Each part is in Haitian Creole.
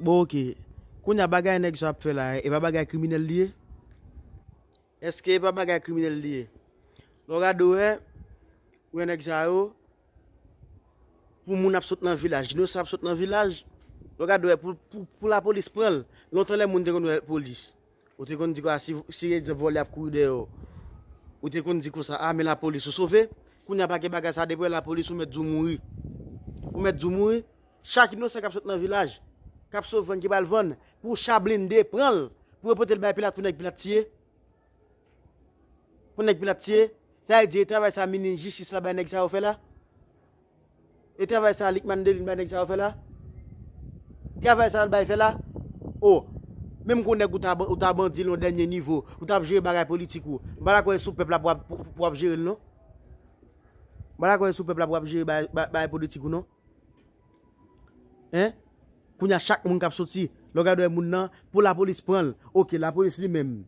Bouke, koun ya bagay ene gisa ap fè la, e pa bagay kriminelle liye? Eske e pa bagay kriminelle liye? Lo gado we, we ene gisa yo, pou moun ap sot nan vilaj. Jino se ap sot nan vilaj, lo gado we, pou la polis pral, lontan le moun dekond wè polis. Ou te kond dikwa si ye de voli ap kou de yo, ou te kond dikwa sa ame ah, la polis. Ou sove, koun ya bagay ene gisa depo la polis, ou mè djou moui. Ou mè djou moui, chak nou se ap sot nan vilaj. Kapso van ki bal van, pou chablin de, pral, pou repote de bay pilat pou nek pilat tiye. Pou nek pilat tiye, sa yè e di, e travay sa menin jisis la bay nek sa ou fè la? E travay sa likman deli de bay nek sa ou fè la? E travay sa oh, ou bay fè la? Ou, mèm konen kouta bandi loun denye nivou, kouta apjere baray politikou, mbara kwen sou pepla pou apjere loun, non? Mbara kwen sou pepla pou apjere baray politikou, non? Hè? pou ny a chak moun kap soti, lò gade moun nan, pou la polis pranl. Ok, la polis li mèm.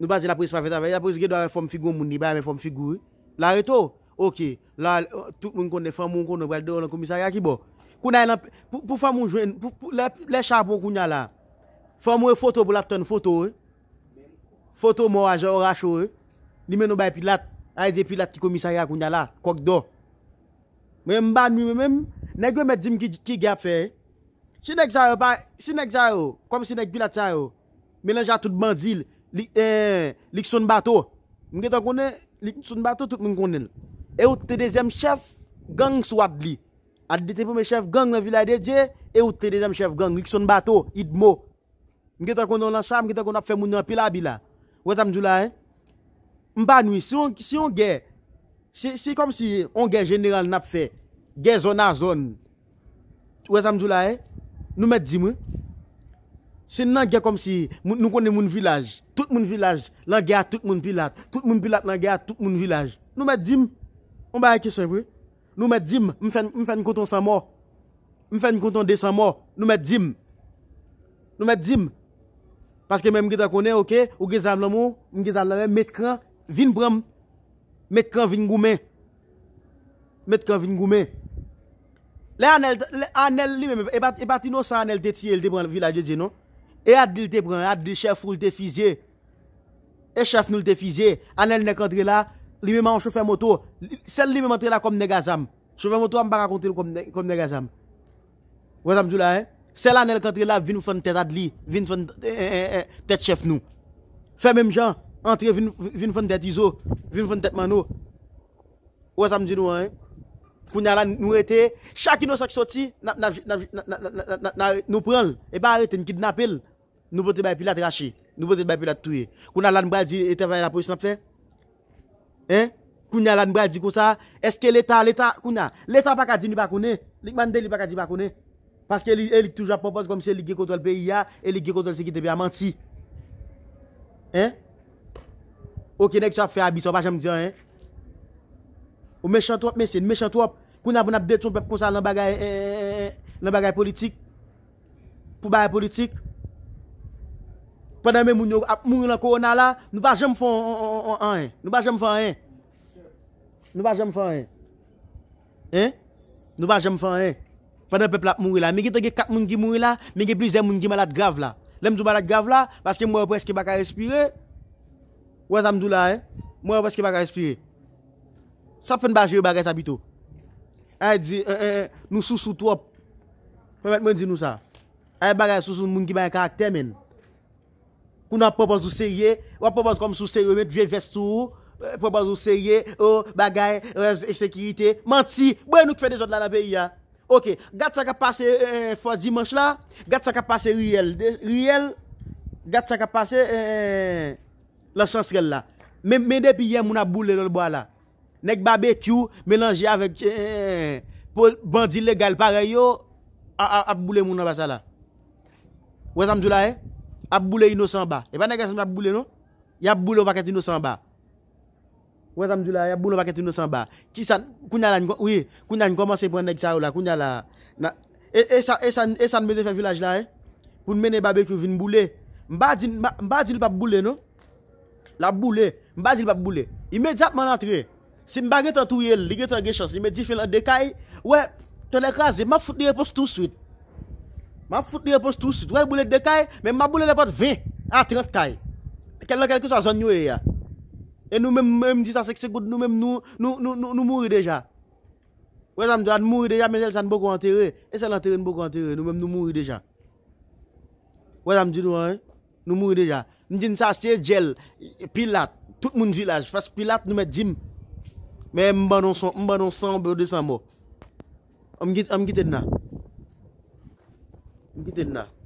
Nou bazi la polis pa fè tabè. La polis ge do a fòm figou moun ni, bay mè fòm figou. La reto, ok, lò tout moun konnen fòm moun konnen, wèl do lò komisaryak ki bo. Kou nan, pou fòm moun jwen, pou lè chabou kou ny ala, fòm mwen fòto pou lè ton fòto, eh. fòto mò aje orachou, ni eh. mè nou bay pilat, a y de pilat ki komisaryak kou ny ala, kòk do. M Sinek zayou, kom sinek pilat zayou, menenja tout bandzil, eh, lik son bato, mge ta konen, lik son bato tout mwen konen. Eout te dezem chef gang sou ap li. Adite pou me chef gang nan vila de dje, eout te dezem chef gang, lik son bato, idmo. Mge ta konen lan sa, mge ta konen ap fe mounen pila bila. Wè zanm djou la e? Mba nwi, si on ge, si kom si on ge general nap fe, ge zon a zon, wè zanm djou la e? Nou met dim. Se nan gen kom si nou konen moun vilaj. Tout moun vilaj. Lan gen a tout moun pilat. Tout moun pilat lan gen a tout moun vilaj. Nou met dim. Mwen ba a kesen pou. Nou met dim. Mwen fè nkoton sa mor. Mwen fè nkoton de sa mor. Nou met dim. Nou met dim. Paske men mwen gen ta konen. Ok. Ou gen zan laman. Mwen gen zan laman. Met kran. Vin bram. Met kran vin goumen. Met kran vin goumen. Le anel li mè mè, e pati e nou sa anel te tiye, el te bran vila je di nou. E adli te bran, adli chef oul te fizye. E chef nou te fizye, anel ne kontre la, li mè mè an choufer moto, sel li mè mè kontre la kom nega zam. Choufer moto am pa rakonte lou kom nega zam. Wè sam di nou la, eh. Sel anel kontre la, vin pou fèn tèt adli, vin pou fèn eh, eh, eh, tèt chef nou. Fè mèm jan, antre vin pou fèn tèt izo, vin pou fèn tèt mano. Wè sam di nou, eh. Kounya la nou ete, chaki nou sa ki soti, nou prenl, e ba ete nkid napel, nou pote bay pi la drache, nou pote bay pi la touye. Kounya la nou bay di, ete vay la pou se napfe. Kounya la nou bay di kousa, eske l'Etat, l'Etat, kounya, l'Etat baka di ni bakoune, likman de li baka di bakoune. Paske li toujapopos komse li gikotol pe iya, li gikotol se ki te be a manti. Ok, nek sa fe abis, an pa jem diyan. Ou mechant wap, mesye, nou mechant wap. Koun apon ap deton pep konsal eh, eh, eh, nan bagay politik. Pou bagay politik. Padan men moun yo ap moun yo nan koronala, nou pa jem fwa an an an. Nou pa jem fwa an an. Nou pa jem fwa an an. Hein? Nou pa jem fwa an an. Padan pep la ap moun yo la. Men gen tege kat moun gen moun yo la, men gen blize moun gen malat gav la. Lem zou malat gav la, paske moun yo preske baka espire. Waz amdou la, hein? Moun yo preske baka espire. Sapen bagay yo bagay sa bito. Ay di, euh, euh, euh, nou sou sou tou ap. Mwen di nou sa. Ay bagay sou sou moun ki baye karakter men. Kou nan propans ou serye, wap propans kom sou serye, ou met vye vestou, propans ou serye, ou bagay, eksekirite, manti, mwen nou kfe de zot la la pe ya. Ok, gat sa ka pase fwa dimanche la, gat sa ka pase riyel, riyel, gat sa ka pase, la chansrel la. Men depi ya moun a boule lol bo la. Nek bbq, menanje avèk... Eh, eh, Bandi legal pare yo, apboulè moun nan basa la. Ouè zan mdoula, apboulè inosan ba. E pa nan gè san mbap boulè nou? Yapboulè wakèt inosan ba. Ouè zan mdoula, yapboulè wakèt inosan ba. Kou nyan yon komanse pou anek sa ou la. E san mwen defè vylaj la, pou mwen mbap bbq vin boulè. Mbap di lpap boulè nou? La boulè, mbap di lpap boulè. Imediatman antreye. Si m baget an tou yel, liget an ge chans, si me di fil an dekay, wè, ton ek raze, m ap foute di repos tout suit. M ap foute di repos tout suit. Wè, boulè dekay, men m ap boulè repos vè. A, tigat kay. Kel lò kel kous an zon nyo e ya. E nou mèm, mèm, di sa se kse koud, nou mèm nou, nou, nou, nou, nou mouri deja. Wè, san m diwa, nou mouri deja, men el san boku an tere. E san an tere, nou boku an tere. Nou mèm, nou mouri deja. Wè, san m diwa, wè, nou mouri deja. N di n Me mbanonsan, mbanonsan be de sa mo. Am git, am git en na. Am git en na.